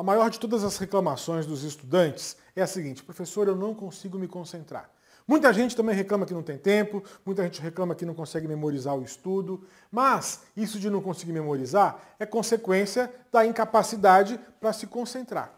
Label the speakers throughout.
Speaker 1: A maior de todas as reclamações dos estudantes é a seguinte: professor, eu não consigo me concentrar. Muita gente também reclama que não tem tempo, muita gente reclama que não consegue memorizar o estudo, mas isso de não conseguir memorizar é consequência da incapacidade para se concentrar.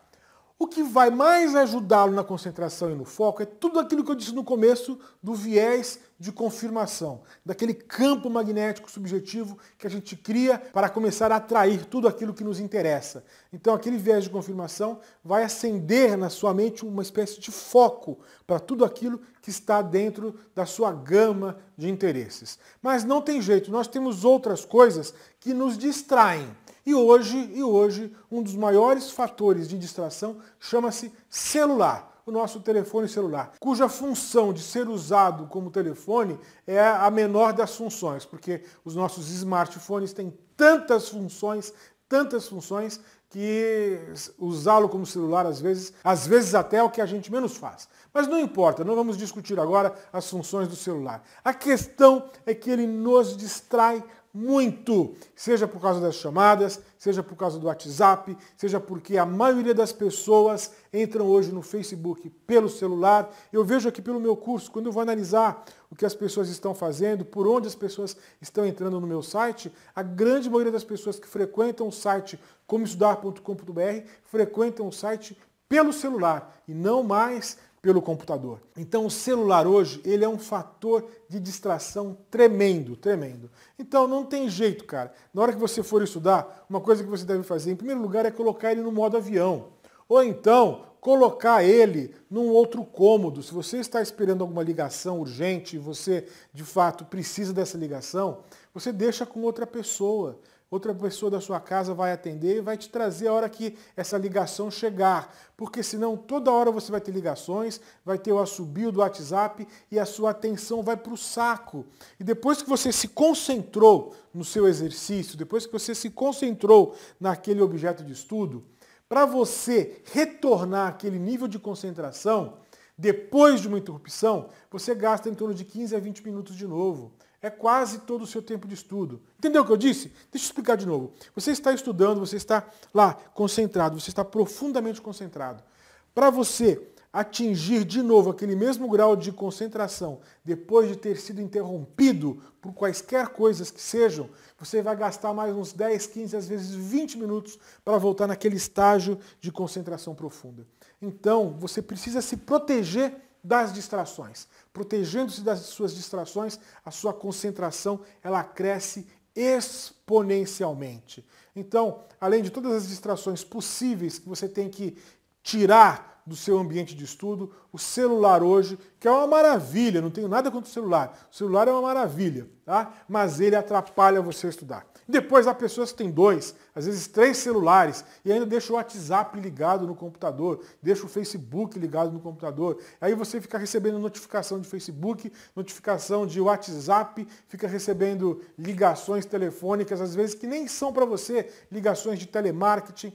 Speaker 1: O que vai mais ajudá-lo na concentração e no foco é tudo aquilo que eu disse no começo do viés de confirmação, daquele campo magnético subjetivo que a gente cria para começar a atrair tudo aquilo que nos interessa. Então, aquele viés de confirmação vai acender na sua mente uma espécie de foco para tudo aquilo que está dentro da sua gama de interesses. Mas não tem jeito, nós temos outras coisas que nos distraem. E hoje, e hoje, um dos maiores fatores de distração chama-se celular o nosso telefone celular, cuja função de ser usado como telefone é a menor das funções, porque os nossos smartphones têm tantas funções, tantas funções que usá-lo como celular às vezes, às vezes até é o que a gente menos faz. Mas não importa, não vamos discutir agora as funções do celular. A questão é que ele nos distrai muito, seja por causa das chamadas, seja por causa do WhatsApp, seja porque a maioria das pessoas entram hoje no Facebook pelo celular. Eu vejo aqui pelo meu curso, quando eu vou analisar o que as pessoas estão fazendo, por onde as pessoas estão entrando no meu site, a grande maioria das pessoas que frequentam o site comoestudar.com.br frequentam o site pelo celular e não mais pelo computador. Então o celular hoje, ele é um fator de distração tremendo, tremendo. Então não tem jeito, cara. Na hora que você for estudar, uma coisa que você deve fazer em primeiro lugar é colocar ele no modo avião. Ou então, colocar ele num outro cômodo. Se você está esperando alguma ligação urgente, você de fato precisa dessa ligação, você deixa com outra pessoa outra pessoa da sua casa vai atender e vai te trazer a hora que essa ligação chegar. Porque senão toda hora você vai ter ligações, vai ter o assobio do WhatsApp e a sua atenção vai para o saco. E depois que você se concentrou no seu exercício, depois que você se concentrou naquele objeto de estudo, para você retornar aquele nível de concentração, depois de uma interrupção, você gasta em torno de 15 a 20 minutos de novo é quase todo o seu tempo de estudo. Entendeu o que eu disse? Deixa eu explicar de novo. Você está estudando, você está lá concentrado, você está profundamente concentrado. Para você atingir de novo aquele mesmo grau de concentração depois de ter sido interrompido por quaisquer coisas que sejam, você vai gastar mais uns 10, 15, às vezes 20 minutos para voltar naquele estágio de concentração profunda. Então, você precisa se proteger das distrações. Protegendo-se das suas distrações, a sua concentração ela cresce exponencialmente. Então, além de todas as distrações possíveis que você tem que tirar do seu ambiente de estudo, o celular hoje, que é uma maravilha, não tenho nada contra o celular. O celular é uma maravilha, tá? Mas ele atrapalha você a estudar. Depois há pessoas que têm dois, às vezes três celulares e ainda deixa o WhatsApp ligado no computador, deixa o Facebook ligado no computador. Aí você fica recebendo notificação de Facebook, notificação de WhatsApp, fica recebendo ligações telefônicas, às vezes que nem são para você, ligações de telemarketing.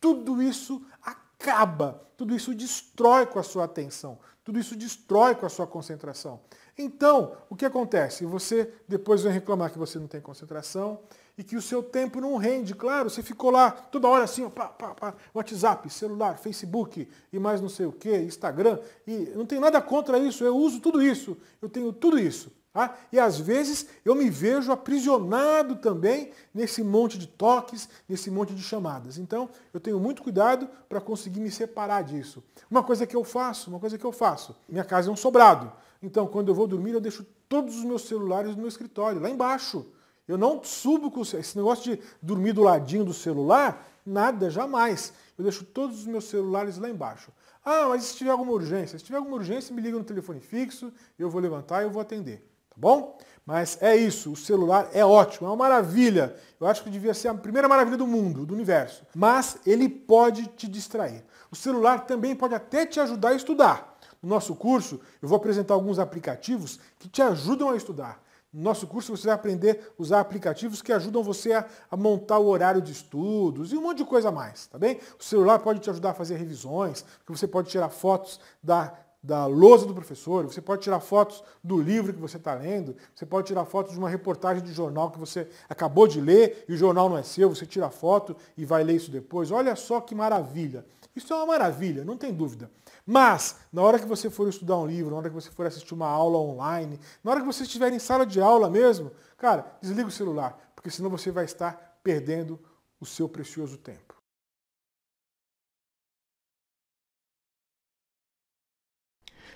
Speaker 1: Tudo isso acaba, tudo isso destrói com a sua atenção, tudo isso destrói com a sua concentração. Então, o que acontece? Você depois vem reclamar que você não tem concentração, e que o seu tempo não rende. Claro, você ficou lá toda hora assim, pá, pá, pá, WhatsApp, celular, Facebook e mais não sei o que, Instagram. E não tenho nada contra isso, eu uso tudo isso, eu tenho tudo isso. Tá? E às vezes eu me vejo aprisionado também nesse monte de toques, nesse monte de chamadas. Então eu tenho muito cuidado para conseguir me separar disso. Uma coisa que eu faço, uma coisa que eu faço. Minha casa é um sobrado. Então quando eu vou dormir eu deixo todos os meus celulares no meu escritório, lá embaixo. Eu não subo com esse negócio de dormir do ladinho do celular, nada, jamais. Eu deixo todos os meus celulares lá embaixo. Ah, mas se tiver alguma urgência, se tiver alguma urgência, me liga no telefone fixo, eu vou levantar e eu vou atender, tá bom? Mas é isso, o celular é ótimo, é uma maravilha. Eu acho que devia ser a primeira maravilha do mundo, do universo. Mas ele pode te distrair. O celular também pode até te ajudar a estudar. No nosso curso, eu vou apresentar alguns aplicativos que te ajudam a estudar. No nosso curso você vai aprender a usar aplicativos que ajudam você a, a, montar o horário de estudos e um monte de coisa mais, tá bem? O celular pode te ajudar a fazer revisões, que você pode tirar fotos da, da lousa do professor, você pode tirar fotos do livro que você está lendo, você pode tirar fotos de uma reportagem de jornal que você acabou de ler e o jornal não é seu, você tira foto e vai ler isso depois. Olha só que maravilha! Isso é uma maravilha, não tem dúvida. Mas, na hora que você for estudar um livro, na hora que você for assistir uma aula online, na hora que você estiver em sala de aula mesmo, cara, desliga o celular, porque senão você vai estar perdendo o seu precioso tempo.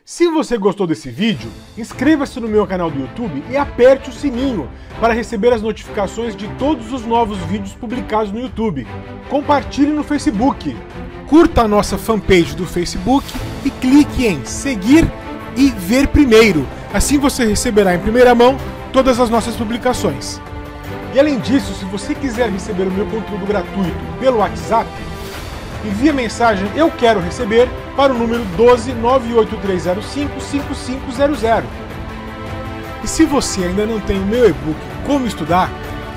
Speaker 1: Se você gostou desse vídeo, inscreva-se no meu canal do YouTube e aperte o sininho para receber as notificações de todos os novos vídeos publicados no YouTube. Compartilhe no Facebook curta a nossa fanpage do Facebook e clique em seguir e ver primeiro. Assim você receberá em primeira mão todas as nossas publicações. E além disso, se você quiser receber o meu conteúdo gratuito pelo WhatsApp, envie a mensagem Eu Quero Receber para o número 12 98305 5500. E se você ainda não tem o meu e-book Como Estudar,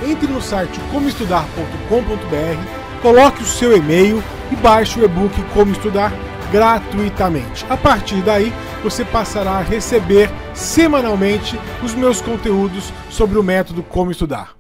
Speaker 1: entre no site comoestudar.com.br coloque o seu e-mail e baixe o e-book Como Estudar gratuitamente. A partir daí, você passará a receber semanalmente os meus conteúdos sobre o método Como Estudar.